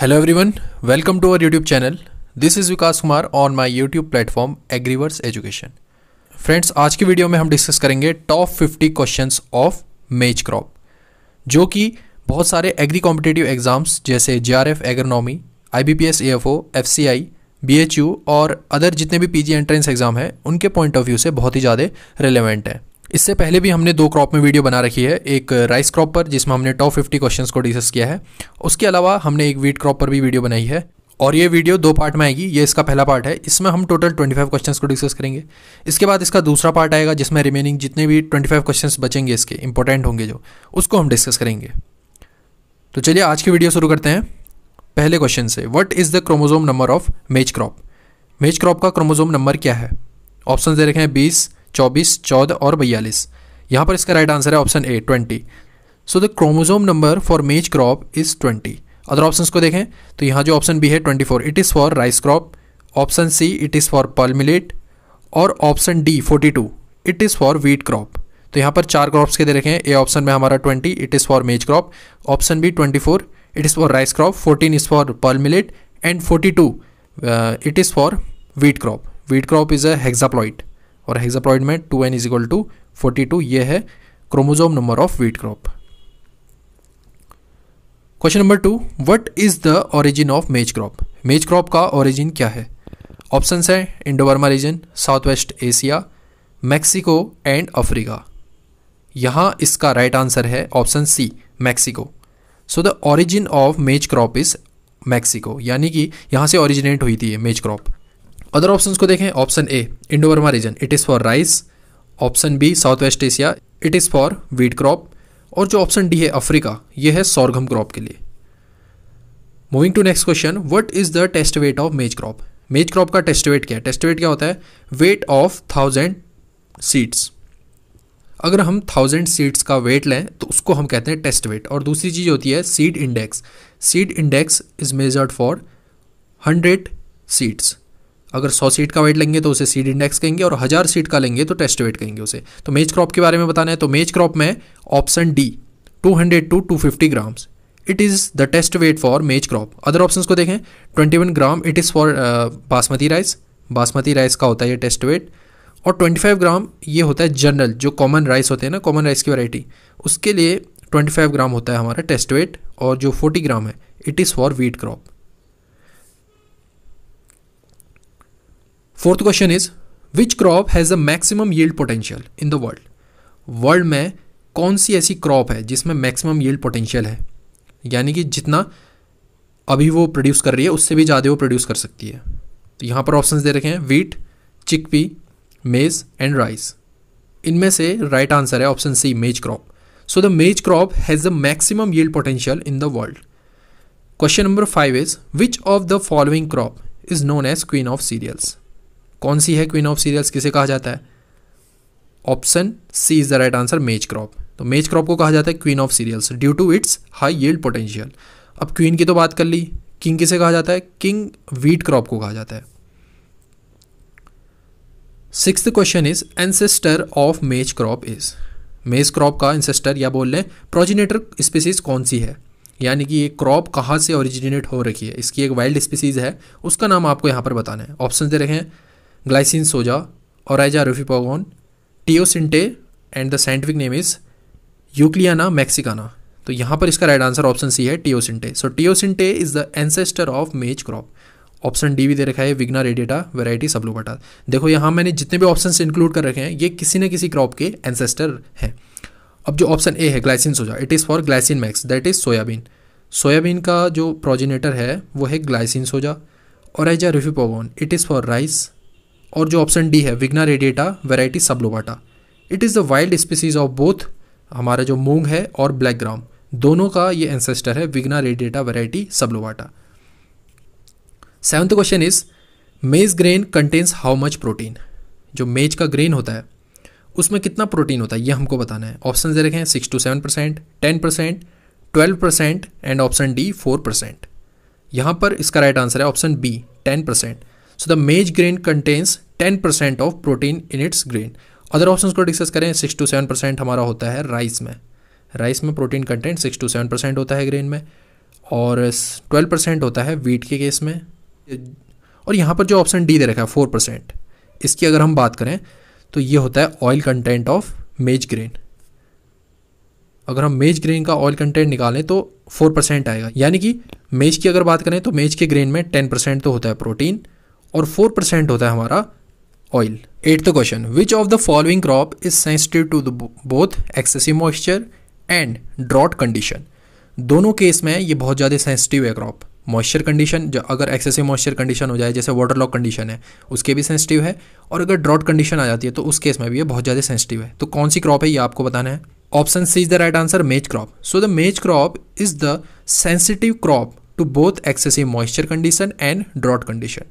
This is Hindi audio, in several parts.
Hello everyone welcome to our YouTube channel this is Vikas Kumar on my YouTube platform Agriverse education friends आज की वीडियो में हम डिस्कस करेंगे top 50 questions of maize crop जो कि बहुत सारे एग्री कॉम्पिटेटिव एग्जाम्स जैसे J R F agronomy I B P S F O F C I B H U और अदर जितने भी पी जी एंट्रेंस एग्ज़ाम हैं उनके पॉइंट ऑफ व्यू से बहुत ही ज़्यादा रेलिवेंट हैं इससे पहले भी हमने दो क्रॉप में वीडियो बना रखी है एक राइस क्रॉप पर जिसमें हमने टॉप फिफ्टी क्वेश्चन को डिस्कस किया है उसके अलावा हमने एक वीट क्रॉप पर भी वीडियो बनाई है और ये वीडियो दो पार्ट में आएगी ये इसका पहला पार्ट है इसमें हम टोटल 25 क्वेश्चंस को डिस्कस करेंगे इसके बाद इसका दूसरा पार्ट आएगा जिसमें रिमेनिंग जितने भी 25 क्वेश्चंस बचेंगे इसके इंपॉर्टेंट होंगे जो उसको हम डिस्कस करेंगे तो चलिए आज की वीडियो शुरू करते हैं पहले क्वेश्चन से what is the chromosome number of maize crop maize crop का क्रोमोजोम नंबर क्या है ऑप्शन दे रखे हैं बीस चौबीस चौदह और बयालीस यहाँ पर इसका राइट आंसर है option A twenty so the chromosome number for maize crop is twenty other option को देखें तो यहाँ जो ऑप्शन बी है twenty four it is for rice crop option C it is for pearl millet और option D forty two it is for wheat crop तो यहाँ पर चार क्रॉप्स के दे रखें ए ऑप्शन में हमारा twenty it is for maize crop option B twenty four it is for rice crop fourteen is for pearl millet and forty two it is for wheat crop wheat crop is a hexaploid और हेक्साप्लॉइड में two N is equal to forty two ये है chromosome number of wheat crop question number two what is the origin of maize crop maize crop का ओरिजिन क्या है ऑप्शंस हैं Indo Burma region south west Asia Mexico and Africa यहाँ इसका राइट right आंसर है option C Mexico so the origin of maize crop is Mexico यानी कि यहाँ से ओरिजिनेट हुई थी मेज क्रॉप अदर ऑप्शन को देखें option A Indo Burma region it is for rice option B south west Asia it is for wheat crop और जो ऑप्शन डी है अफ्रीका ये है सौरघम क्रॉप के लिए moving to next question what is the test weight of maize crop maize crop का टेस्ट वेट क्या है टेस्ट वेट क्या होता है वेट ऑफ थाउजेंड सीड्स अगर हम थाउजेंड सीड्स का वेट लें तो उसको हम कहते हैं टेस्ट वेट और दूसरी चीज़ होती है seed index seed index is measured for hundred seeds अगर सौ सीट का वेट लेंगे तो उसे सीड इंडेक्स कहेंगे और हज़ार सीट का लेंगे तो टेस्ट वेट कहेंगे उसे तो मेज क्रॉप के बारे में बताना है तो मेज क्रॉप में option D 200 to 250 grams it is the test weight for maize crop other option को देखें 21 gram it is for basmati rice basmati rice का होता है ये टेस्ट वेट और 25 ग्राम ये होता है जनरल जो कॉमन राइस होते हैं ना कॉमन राइस की वैरायटी उसके लिए 25 ग्राम होता है हमारा टेस्ट वेट और जो 40 ग्राम है it is for wheat crop fourth question is which crop has a maximum yield potential in the world world में कौन सी ऐसी क्रॉप है जिसमें मैक्सिमम यील्ड पोटेंशियल है यानी कि जितना अभी वो प्रोड्यूस कर रही है उससे भी ज़्यादा वो प्रोड्यूस कर सकती है तो यहाँ पर ऑप्शंस दे रखे हैं wheat chickpea maize and rice इनमें से राइट right आंसर है option C maize crop so the maize crop has the maximum yield potential in the world question number five is which of the following crop is known as queen of cereals कौन सी है क्वीन ऑफ सीरियल्स किसे कहा जाता है option C is the right answer maize crop तो मेज क्रॉप को कहा जाता है queen of cereals due to its high yield potential अब क्वीन की तो बात कर ली किंग किसे कहा जाता है किंग वीट क्रॉप को कहा जाता है six question is ancestor of maize crop is maize crop का एंसेस्टर या बोल लें प्रोजिनेटर स्पीसीज कौन सी है यानी कि ये क्रॉप कहाँ से ओरिजिनेट हो रखी है इसकी एक वाइल्ड स्पीसीज है उसका नाम आपको यहाँ पर बताना है ऑप्शन दे रखे हैं glycine soja, Oryza rufipogon, teosinte and the scientific name is Euchlaena mexicana तो यहाँ पर इसका राइट आंसर ऑप्शन सी है teosinte so teosinte is the ancestor of maize crop option D भी दे रखा है विग्ना रेडिएटा वेराइटी सब्लूबटा देखो यहाँ मैंने जितने भी ऑप्शन इंक्लूड कर रखे हैं ये किसी न किसी क्रॉप के एंसेस्टर हैं अब जो ऑप्शन ए है glycine soja it is for glycine max that is soybean soybean का जो प्रोजिनेटर है वो है ग्लाइसिन सोजा और एज rufipogon it is for rice और जो ऑप्शन डी है Vigna radiata variety sublobata it is the wild species of both हमारा जो मूंग है और ब्लैक ग्राम दोनों का ये एंसेस्टर है Vigna radiata variety sublobata seventh question is maize grain contents how much protein जो मेज का ग्रेन होता है उसमें कितना प्रोटीन होता है ये हमको बताना है ऑप्शन दे रखे हैं six to seven percent ten percent twelve percent and option D four percent यहाँ पर इसका राइट आंसर है option B ten percent so the maize grain contents ten percent of protein in its grain other option को डिस्कस करें सिक्स टू सेवन परसेंट हमारा होता है राइस में राइस में protein content six to seven percent होता है ग्रेन में और ट्वेल्व परसेंट होता है वीट के केस में और यहाँ पर जो ऑप्शन डी दे रखा है फोर परसेंट इसकी अगर हम बात करें तो ये होता है oil content of maize grain अगर हम मेज ग्रेन का ऑयल कंटेंट निकालें तो फोर परसेंट आएगा यानी कि मेज की अगर बात करें तो मेज के ग्रेन में टेन परसेंट तो होता है प्रोटीन और फोर परसेंट होता है हमारा oil eighth question which of the following crop is sensitive to the both excessive moisture and drought condition दोनों केस में ये बहुत ज़्यादा सेंसिटिव है क्रॉप मॉइस्चर कंडीशन अगर एक्सेसिव मॉइस्चर कंडीशन हो जाए जैसे वाटर लॉक कंडीशन है उसके भी सेंसिटिव है और अगर ड्रॉट कंडीशन आ जाती है तो उस केस में भी ये बहुत ज़्यादा सेंसिटिव है तो कौन सी क्रॉप है ये आपको बताना है option C is the right answer maize crop so the maize crop is the sensitive crop to both excessive moisture condition and drought condition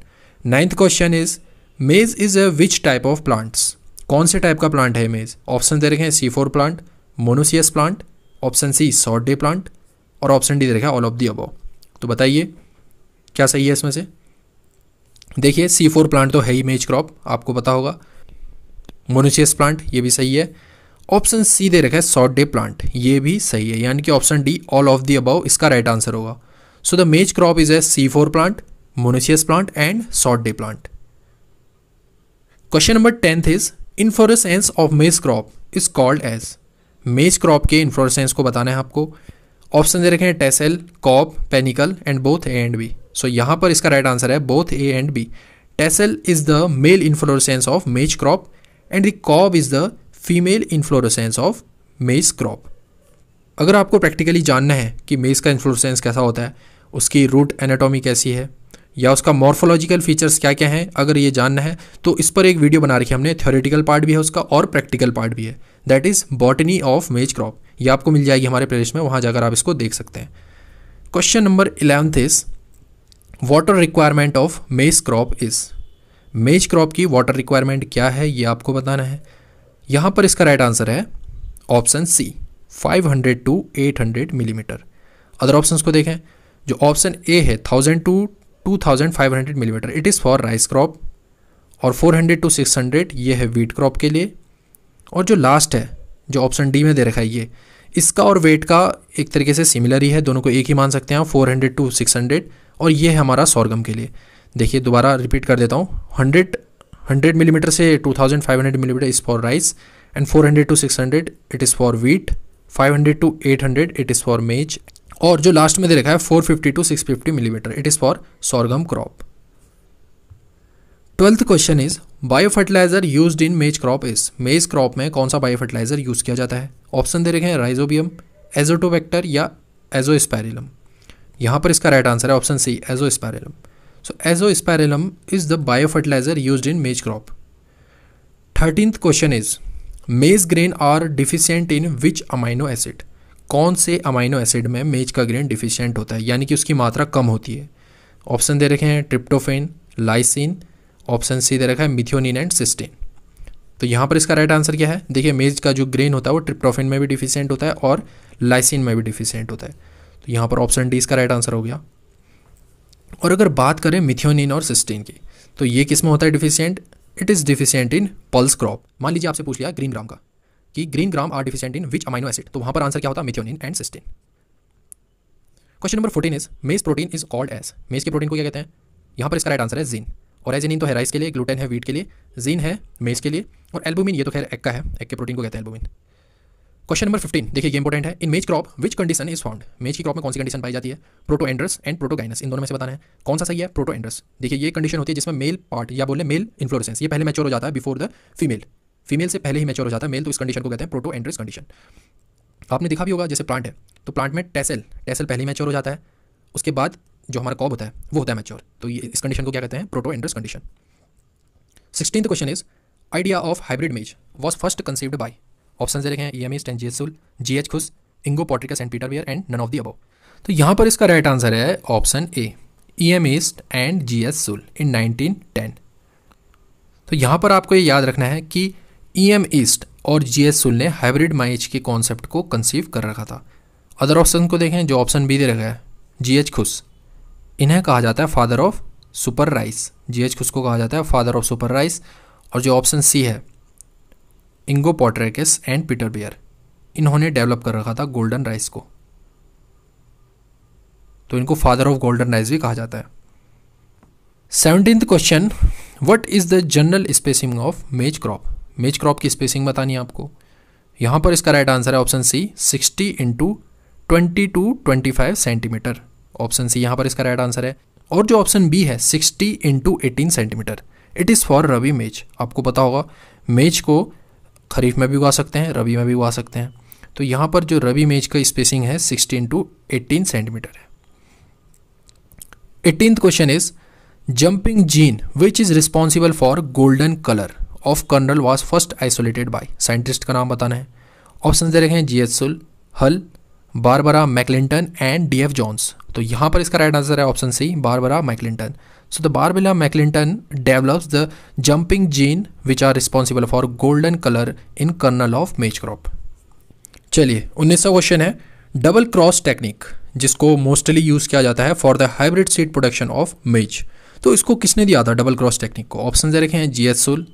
ninth question is maize is a which type of plants कौन से टाइप का प्लांट है मेज ऑप्शन दे रखे हैं C four plant monoecious plant option C short day plant और ऑप्शन डी दे रखा है ऑल ऑफ दी अबो तो बताइए क्या सही है इसमें से देखिए सी फोर प्लांट तो है ही मेज क्रॉप आपको पता होगा मोनोसियस प्लांट ये भी सही है ऑप्शन सी दे रखा है सॉट डे प्लांट ये भी सही है यानी कि option D all of the above इसका राइट आंसर होगा so the maize crop is a C four plant monoecious plant and short day plant question number tenth is inflorescence of maize crop is called as maize crop के इन्फ्लोरेसेंस को बताना है आपको ऑप्शन दे रखे हैं tassel cob panicle and both A and B so यहां पर इसका राइट right आंसर है both A and B tassel is the male inflorescence of maize crop and the cob is the female inflorescence of maize crop अगर आपको प्रैक्टिकली जानना है कि मेज का इन्फ्लोरेसेंस कैसा होता है उसकी रूट एनाटॉमी कैसी है या उसका मॉर्फोलॉजिकल फीचर्स क्या क्या हैं अगर ये जानना है तो इस पर एक वीडियो बना रखी हमने थ्योरेटिकल पार्ट भी है उसका और प्रैक्टिकल पार्ट भी है that is botany of maize crop ये आपको मिल जाएगी हमारे प्रदेश में वहाँ जाकर आप इसको देख सकते हैं question number eleventh is water requirement of maize crop is maize crop की वाटर रिक्वायरमेंट क्या है ये आपको बताना है यहाँ पर इसका राइट आंसर है option C 500 to 800 millimetre other options को देखें जो ऑप्शन ए है 1000 to 2500 millimetre it is for rice crop और 400 टू 600 ये है वीट क्रॉप के लिए और जो लास्ट है जो ऑप्शन डी में दे रखा है ये इसका और वेट का एक तरीके से सिमिलर ही है दोनों को एक ही मान सकते हैं four hundred to six hundred और ये है हमारा सौरगम के लिए देखिए दोबारा रिपीट कर देता हूँ हंड्रेड हंड्रेड मिलीमीटर से two thousand five hundred millimetre is for rice and four hundred to six hundred it is for wheat five hundred to eight hundred it is for maize और जो लास्ट में दे रखा है 450 to fifty millimetre it is for sorghum crop twelfth question is bio fertiliser use in maize crop is maize crop में कौन सा बायो फर्टिलाइजर यूज किया जाता है ऑप्शन दे रखे हैं राइजोबियम एजोटोवेक्टर या एजो स्पैरिलम यहाँ पर इसका राइट आंसर है option C Azospirillum so Azospirillum is the bio fertiliser use in maize crop thirteenth question is maize grain are deficient in which amino acid कौन से अमाइनो एसिड में मेज का ग्रेन डिफिशियंट होता है यानी कि उसकी मात्रा कम होती है ऑप्शन दे रखे हैं ट्रिप्टोफेन लाइसिन ऑप्शन सी दे रखा है मिथियोनिन एंड सिस्टीन तो यहाँ पर इसका राइट आंसर क्या है देखिए मेज का जो ग्रेन होता है वो ट्रिप्टोफेन में भी डिफिशियंट होता है और लाइसिन में भी डिफिशियंट होता है तो यहाँ पर ऑप्शन डी इसका राइट आंसर हो गया और अगर बात करें मिथियोनिन और सिस्टीन की तो ये किस में होता है deficient it is deficient in pulse crop मान लीजिए आपसे पूछ लिया ग्रीन ग्राम का कि green gram are deficient in which amino acid तो वहां पर आंसर क्या होता है methionine and cystine question number fourteen is maize protein is called as maize के प्रोटीन को क्या कहते हैं यहाँ पर इसका राइट आंसर है जीन और एजेनिन तो है राइस के लिए ग्लूटेन है वीट के लिए जीन है मेज के लिए और एल्बुमिन ये तो खैर एक का है एक के प्रोटीन को कहते हैं एल्बुमिन क्वेश्चन नंबर फिफ्टीन देखिए ये इंपॉर्टेंट है in maize crop which condition is found maize की क्रॉप में कौन सी कंडीशन पाई जाती है एंड्रस एंड प्रोटोगाइनस इन दोनों में से बताना है कौन सा सही है प्रोटो एंड्रस देखिए ये कंडीशन होती है जिसमें मेल पार्ट या बोले मेल इन्फ्लोरेसेंस ये पहले मैच्योर हो जाता है बिफोर द फीमेल फीमेल से पहले ही मेच्योर हो जाता है मेल तो इस कंडीशन को कहते हैं प्रोटो एंट्रेस कंडीशन आपने देखा भी होगा जैसे प्लांट है तो प्लांट में टेसल टेसल पहले ही मेच्योर हो जाता है उसके बाद जो हमारा कॉब होता है वो होता है मेच्योर तो ये इस कंडीशन को क्या कहते हैं protandrous condition sixteen question is idea of hybrid maize was first conceived by option से देखें E M East and G Shull G H Khush Ingo Potrykus सेंट Peter Beyer and none of the above तो यहाँ पर इसका राइट आंसर है option A E M East and G S Shull in nineteen ten तो यहाँ पर आपको ये याद रखना है कि ई एम ईस्ट और जी एस सुल ने हाइब्रिड माइच के कॉन्सेप्ट को कंसीव कर रखा था अदर ऑप्शन को देखें जो ऑप्शन बी दे रखा है जी एच खुश इन्हें कहा जाता है father of super rice G H Khush को कहा जाता है फादर ऑफ सुपर राइस और जो ऑप्शन सी है Ingo Potrykus and Peter Beyer इन्होंने डेवलप कर रखा था गोल्डन राइस को तो इनको फादर ऑफ गोल्डन राइस भी कहा जाता है seventeen question what is the general spacing of maize crop maize crop की स्पेसिंग बतानी है आपको यहाँ पर इसका राइट आंसर है option C sixty into twenty to twenty five centimetre option C यहाँ पर इसका राइट आंसर है और जो ऑप्शन बी है sixty into eighteen centimetre it is for rabi maize आपको पता होगा मेज को खरीफ में भी उगा सकते हैं रवि में भी उगा सकते हैं तो यहाँ पर जो रवि मेज का स्पेसिंग है सिक्सटी इंटू एटीन सेंटीमीटर है eighteen question is jumping gene which is responsible for golden colour of kernel was first isolated by scientist का नाम बताना है ऑप्शन दे रखे हैं G Shull Hull Barbara McClintock and D F Jones तो यहाँ पर इसका राइट आंसर है option C Barbara McClintock so the Barbara McClintock develops the jumping gene which are responsible for golden colour in kernel of maize crop चलिए उन्नीसवा क्वेश्चन है डबल क्रॉस टेक्निक जिसको मोस्टली यूज़ किया जाता है for the hybrid seed production of maize तो इसको किसने दिया था डबल क्रॉस टेक्निक को ऑप्शन दे रखे हैं G S Shull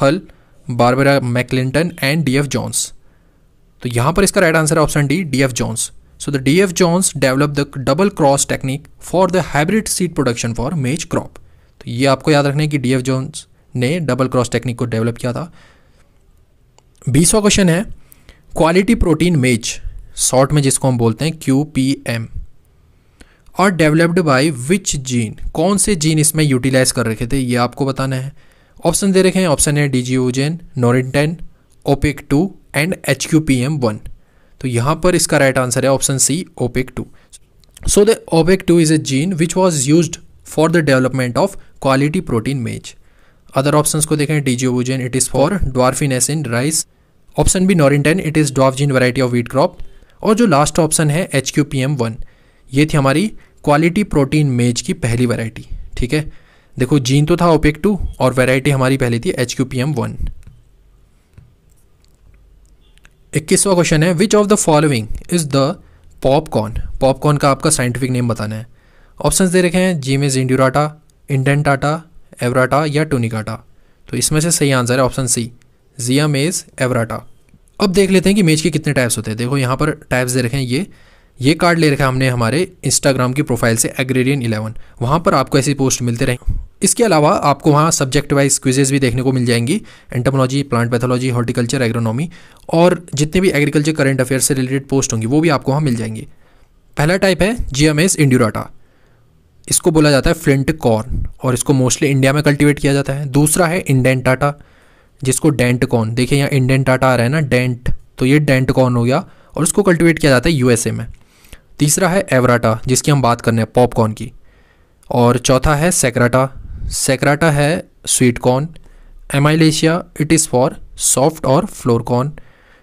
Hull Barbara McClintock and D F Jones तो यहाँ पर इसका राइट आंसर है option D D F Jones the D F Jones develop the double cross technique for the hybrid seed production for maize crop तो ये आपको याद रखना है कि डी एफ जॉन्स ने डबल क्रॉस टेक्निक को डेवलप किया था बीसवा क्वेश्चन है क्वालिटी प्रोटीन मेज शॉर्ट में जिसको हम बोलते हैं क्यू पी एम और डेवलप्ड बाय विच जीन कौन से जीन इसमें यूटिलाइज कर रखे थे ये आपको बताना है ऑप्शन दे रखे हैं ऑप्शन है D G o gene Norin ten opaque two and H Q P M one तो यहाँ पर इसका राइट आंसर है option C opaque two so the opaque two is a gene which was use for the development of quality protein maize other option को देखें D G o gene it is for dwarfness in rice option B ten it is dwarf gene variety of wheat crop और जो लास्ट ऑप्शन है H Q P M one ये थी हमारी क्वालिटी प्रोटीन मेज की पहली वराइटी ठीक है देखो जीन तो था ओपेक टू और वैरायटी हमारी पहली थी H Q P M one इक्कीसवा क्वेश्चन है which of the following is the popcorn popcorn का आपका साइंटिफिक नेम बताना है ऑप्शंस दे रखे हैं जी में जिंड्यूराटा इंडेंटाटा एवराटा या टोनिकाटा तो इसमें से सही आंसर है ऑप्शन सी जिया मेज एवराटा अब देख लेते हैं कि मेज के कितने टाइप्स होते हैं देखो यहाँ पर टाइप्स दे रखे हैं ये ये कार्ड ले रखा है हमने हमारे इंस्टाग्राम की प्रोफाइल से एग्रेरियन इलेवन वहाँ पर आपको ऐसी पोस्ट मिलते रहे इसके अलावा आपको वहाँ सब्जेक्ट वाइज क्विजेज भी देखने को मिल जाएंगी entomology plant pathology horticulture agronomy और जितने भी एग्रीकल्चर करंट अफेयर से रिलेटेड पोस्ट होंगी वो भी आपको वहाँ मिल जाएंगी पहला टाइप है जी एम एस इंड्यूराटा इसको बोला जाता है फ्लिंट कॉर्न और इसको मोस्टली इंडिया में कल्टिवेट किया जाता है दूसरा है इंडेन टाटा जिसको डेंट कॉर्न देखिए यहाँ इंडेन टाटा आ रहा है ना डेंट तो ये डेंट कॉर्न हो गया और इसको कल्टिवेट किया जाता है यूएसए में तीसरा है एवराटा जिसकी हम बात कर रहे हैं पॉपकॉर्न की और चौथा है सेक्राटा सेक्राटा है sweet corn amylacea it is for soft और फ्लोर कॉर्न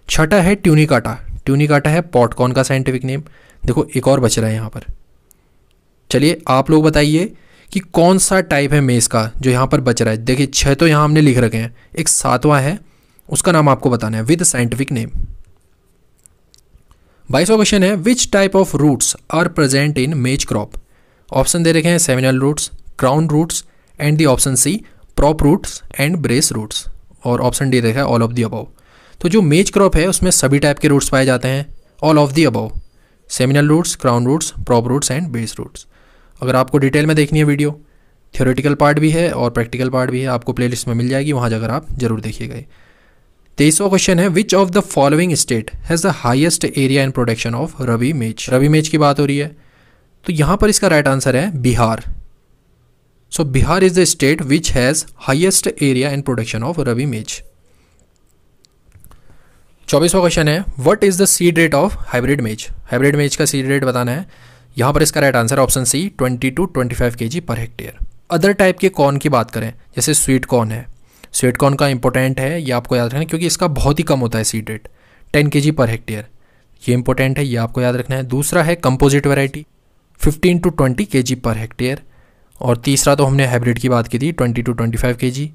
छठा है ट्यूनिकाटा ट्यूनिकाटा है पॉटकॉर्न का साइंटिफिक नेम देखो एक और बच रहा है यहाँ पर चलिए आप लोग बताइए कि कौन सा टाइप है मेज़ का जो यहाँ पर बच रहा है देखिए छः तो यहाँ हमने लिख रखे हैं एक सातवां है उसका नाम आपको बताना है विद साइंटिफिक नेम बाईसवा क्वेश्चन है which type of roots are present in maize crop option दे रखे हैं seminal roots crown roots and the option C prop roots and brace roots और ऑप्शन डी देखा ऑल ऑफ दी अबव तो जो मेज क्रॉप है उसमें सभी टाइप के रूट्स पाए जाते हैं all of the above seminal roots crown roots prop roots and base roots अगर आपको डिटेल में देखनी है वीडियो थियोरेटिकल पार्ट भी है और प्रैक्टिकल पार्ट भी है आपको प्लेलिस्ट में मिल जाएगी वहाँ जाकर आप जरूर देखिएगा तेईसवा क्वेश्चन है which of the following state has the highest area in production of rabi maize rabi maize की बात हो रही है तो यहाँ पर इसका राइट right आंसर है Bihar so Bihar is the state which has highest area in production of rabi maize. चौबीसवा क्वेश्चन है what is the seed rate of hybrid maize hybrid maize का सीड रेट बताना है यहाँ पर इसका right answer option C 20 to 25 K G per hectare other type के कॉर्न की बात करें जैसे स्वीट कॉर्न है स्वीट कॉर्न का इंपॉर्टेंट है ये आपको याद रखना है क्योंकि इसका बहुत ही कम होता है सीड रेट टेन के जी पर हेक्टेयर ये इंपॉर्टेंट है ये आपको याद रखना है दूसरा है composite variety fifteen to twenty K G per hectare और तीसरा तो हमने हाइब्रिड की बात की थी ट्वेंटी टू ट्वेंटी फाइव के जी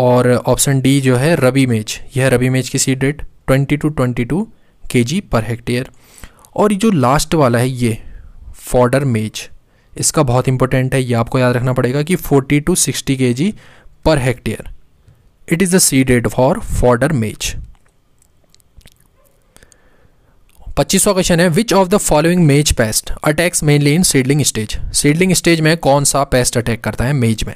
और ऑप्शन डी जो है रबी मेज यह रबी मेज की seed rate twenty to twenty two K G per hectare और जो लास्ट वाला है ये फॉडर मेज इसका बहुत इंपॉर्टेंट है ये आपको याद रखना पड़ेगा कि forty two sixty K G per hectare it is the seed rate for fodder maize पच्चीसवा क्वेश्चन है which of the following maize pest attacks mainly in seedling stage seedling stage में कौन सा पेस्ट अटैक करता है मेज में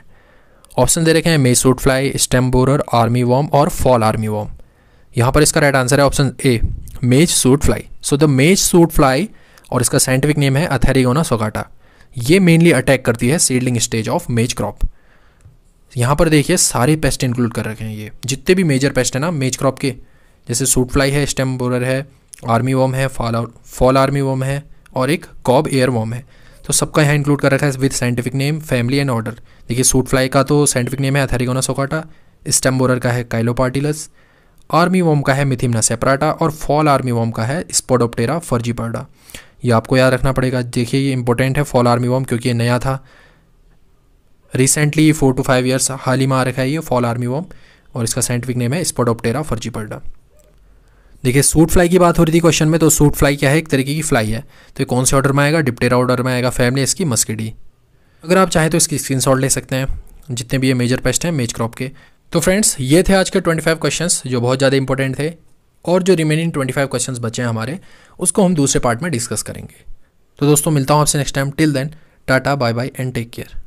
ऑप्शन दे रखे हैं maize shoot fly stem borer army worm और फॉल आर्मी वॉम यहाँ पर इसका राइट आंसर है option A maize shoot fly so the maize shoot fly और इसका साइंटिफिक नेम है अथेरिगोना सोगाटा ये मेनली अटैक करती है seedling stage of maize crop यहाँ पर देखिए सारे पेस्ट इंक्लूड कर रखे हैं ये जितने भी मेजर पेस्ट है ना मेज क्रॉप के जैसे सूट फ्लाई है स्टेम बोरर है आर्मी वॉम है फॉल फॉल आर्मी वॉम है और एक कॉब एयर वॉम है तो सबका यहाँ इंक्लूड कर रखा है with scientific name family and order देखिए सूट फ्लाई का तो साइंटिफिक नेम है अथेरिगोना सोकाटा स्टम्बोरर का है काइलोपार्टिलस आर्मी वॉम का है मिथिमना सेपराटा और फॉल आर्मी वॉम का है स्पोडोप्टेरा फर्जीपर्डा ये आपको याद रखना पड़ेगा देखिए ये इंपॉर्टेंट है फॉल आर्मी वॉम क्योंकि ये नया था recently four two five years हाल ही में आ रखा है ये फॉल आर्मी वॉम और इसका साइंटिफिक नेम है स्पोडोप्टेरा फर्जीपर्डा देखिए सूट फ्लाई की बात हो रही थी क्वेश्चन में तो सूट फ्लाई क्या है एक तरीके की फ्लाई है तो ये कौन से ऑर्डर में आएगा डिप्टेरा ऑर्डर में आएगा फैमिली इसकी मस्किडी अगर आप चाहें तो इसकी शॉट ले सकते हैं जितने भी ये मेजर पेस्ट हैं मेज क्रॉप के तो फ्रेंड्स ये थे आज के ट्वेंटी फाइव जो बहुत ज़्यादा इंपॉर्टेंट थे और जो रिमेनिंग फाइव क्वेश्चन बचे हैं हमारे उसको हम दूसरे पार्ट में डिस्कस करेंगे तो दोस्तों मिलता हूँ आपसे next time till then tata bye bye and take care